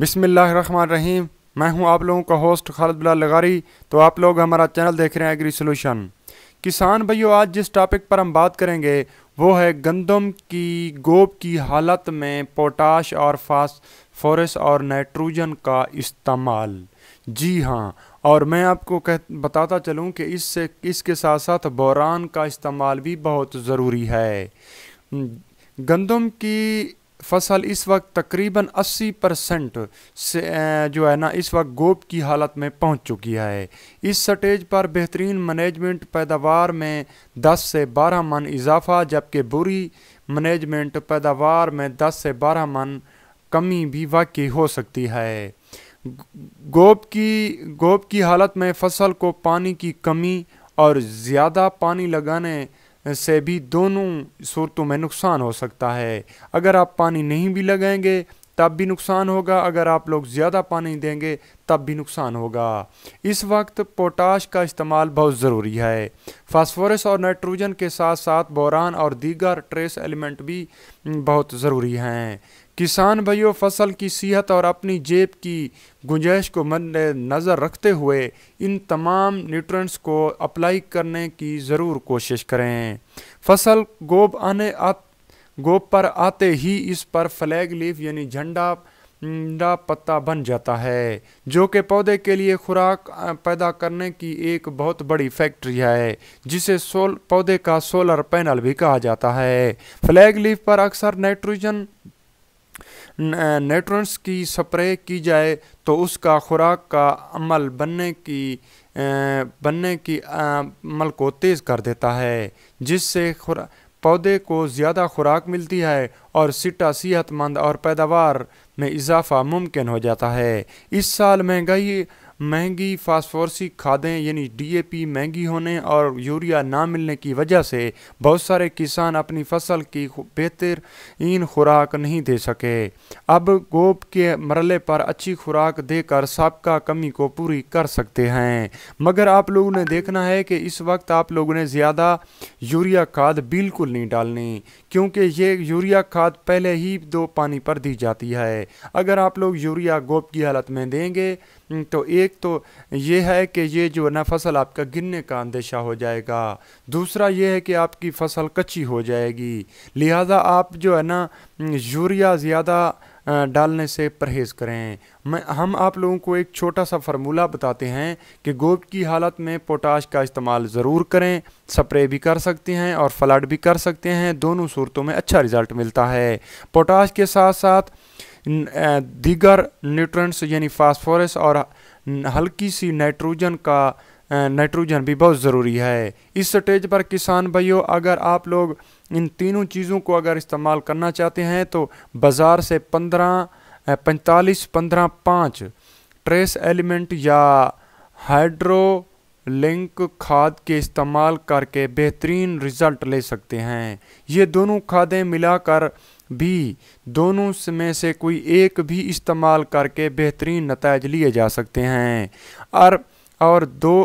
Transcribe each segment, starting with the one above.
बिसमीम मैं हूं आप लोगों का होस्ट खालिद बिला लगारी तो आप लोग हमारा चैनल देख रहे हैं एग्री सोल्यूशन किसान भाइयों आज जिस टॉपिक पर हम बात करेंगे वो है गंदम की गोब की हालत में पोटाश और फास्फोरस और नाइट्रोजन का इस्तेमाल जी हाँ और मैं आपको कह बताता चलूँ कि इससे इसके साथ साथ बोरान का इस्तेमाल भी बहुत ज़रूरी है गंदम की फसल इस वक्त तकरीबन 80 परसेंट से जो है ना इस वक्त गोप की हालत में पहुंच चुकी है इस स्टेज पर बेहतरीन मैनेजमेंट पैदावार में 10 से 12 मन इजाफा जबकि बुरी मैनेजमेंट पैदावार में 10 से 12 मन कमी भी वाकई हो सकती है गोब की गोब की हालत में फसल को पानी की कमी और ज़्यादा पानी लगाने से भी दोनों सूरतों में नुकसान हो सकता है अगर आप पानी नहीं भी लगाएंगे तब भी नुकसान होगा अगर आप लोग ज़्यादा पानी देंगे तब भी नुकसान होगा इस वक्त पोटाश का इस्तेमाल बहुत ज़रूरी है फास्फोरस और नाइट्रोजन के साथ साथ बोरान और दीगर ट्रेस एलिमेंट भी बहुत ज़रूरी हैं किसान भाइयों फसल की सेहत और अपनी जेब की गुंजाइश को मद नज़र रखते हुए इन तमाम न्यूट्रंट्स को अप्लाई करने की ज़रूर कोशिश करें फसल गोब आने आत, गोब पर आते ही इस पर फ्लैग लीफ यानी झंडा डा पत्ता बन जाता है जो कि पौधे के लिए खुराक पैदा करने की एक बहुत बड़ी फैक्ट्री है जिसे सोल पौधे का सोलर पैनल भी कहा जाता है फ्लैग लीफ पर अक्सर नाइट्रोजन न्यूट्रंस की स्प्रे की जाए तो उसका खुराक का अमल बनने की बनने की अमल को तेज़ कर देता है जिससे खुरा पौधे को ज़्यादा खुराक मिलती है और सिटा सेहतमंद और पैदावार में इजाफा मुमकिन हो जाता है इस साल महंगाई महंगी फास्फोरसी खादें यानी डीएपी महंगी होने और यूरिया ना मिलने की वजह से बहुत सारे किसान अपनी फसल की इन खुराक नहीं दे सके अब गोब के मरले पर अच्छी खुराक देकर सबका कमी को पूरी कर सकते हैं मगर आप लोगों ने देखना है कि इस वक्त आप लोगों ने ज़्यादा यूरिया खाद बिल्कुल नहीं डालनी क्योंकि ये यूरिया खाद पहले ही दो पानी पर दी जाती है अगर आप लोग यूरिया गोप की हालत में देंगे हम्म, तो एक तो ये है कि ये जो है ना फसल आपका गिरने का अंदेशा हो जाएगा दूसरा ये है कि आपकी फसल कच्ची हो जाएगी लिहाजा आप जो है ना हम्म, यूरिया ज़्यादा डालने से परहेज़ करें मैं हम आप लोगों को एक छोटा सा फार्मूला बताते हैं कि गोब की हालत में पोटाश का इस्तेमाल ज़रूर करें स्प्रे भी कर सकते हैं और फ्लड भी कर सकते हैं दोनों सूरतों में अच्छा रिज़ल्ट मिलता है पोटाश के साथ साथ दीगर न्यूट्रंट्स यानी फास्फोरस और हल्की सी नाइट्रोजन का नाइट्रोजन भी बहुत ज़रूरी है इस स्टेज पर किसान भाइयों अगर आप लोग इन तीनों चीज़ों को अगर इस्तेमाल करना चाहते हैं तो बाज़ार से पंद्रह पैंतालीस पंद्रह पाँच ट्रेस एलिमेंट या हाइड्रो लिंक खाद के इस्तेमाल करके बेहतरीन रिज़ल्ट ले सकते हैं ये दोनों खादें मिलाकर भी दोनों में से कोई एक भी इस्तेमाल करके बेहतरीन नतज लिए जा सकते हैं और और दो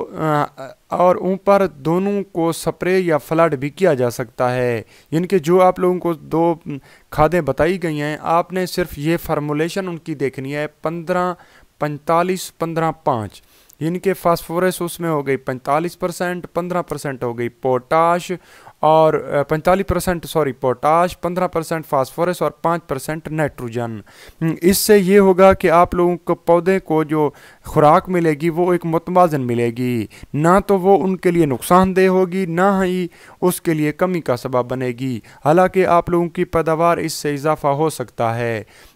और ऊपर दोनों को स्प्रे या फ्लड भी किया जा सकता है इनके जो आप लोगों को दो खादें बताई गई हैं आपने सिर्फ ये फार्मोलेशन उनकी देखनी है पंद्रह पैंतालीस पंद्रह पाँच इनके फास्फोरस उसमें हो गई पैंतालीस परसेंट पंद्रह परसेंट हो गई पोटाश और 45 percent sorry potash 15 percent phosphorus और 5 परसेंट नाइट्रोजन इससे ये होगा कि आप लोगों को पौधे को जो खुराक मिलेगी वो एक मतवाजन मिलेगी ना तो वो उनके लिए नुकसानदेह होगी ना ही उसके लिए कमी का सबब बनेगी हालांकि आप लोगों की पैदावार इससे इजाफा हो सकता है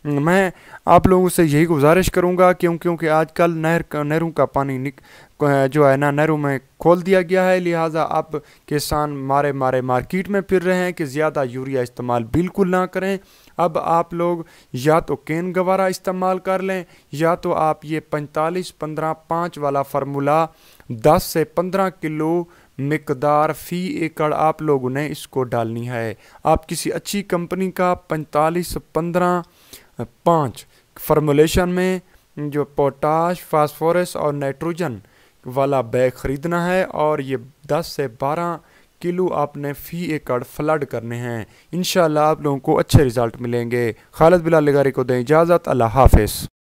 मैं आप लोगों से यही गुजारिश करूँगा क्यों क्योंकि आजकल नहर नहरों का पानी निक जो है ना नहरों में खोल दिया गया है लिहाजा अब किसान मारे मारे मार्केट में फिर रहे हैं कि ज़्यादा यूरिया इस्तेमाल बिल्कुल ना करें अब आप लोग या तो केन गवारा इस्तेमाल कर लें या तो आप ये पैंतालीस पंद्रह पाँच वाला फार्मूला दस से पंद्रह किलो मकदार फ़ी एकड़ आप लोगों ने इसको डालनी है आप किसी अच्छी कंपनी का पैंतालीस पंद्रह पाँच फार्मूलेशन में जो पोटाश फास्फोरस और नाइट्रोजन वाला बैग ख़रीदना है और ये 10 से 12 किलो आपने फ़ी एकड़ फ्लड करने हैं इन आप लोगों को अच्छे रिज़ल्ट मिलेंगे खालद बिला लगारी को दें इजाज़त अल्लाह हाफिज़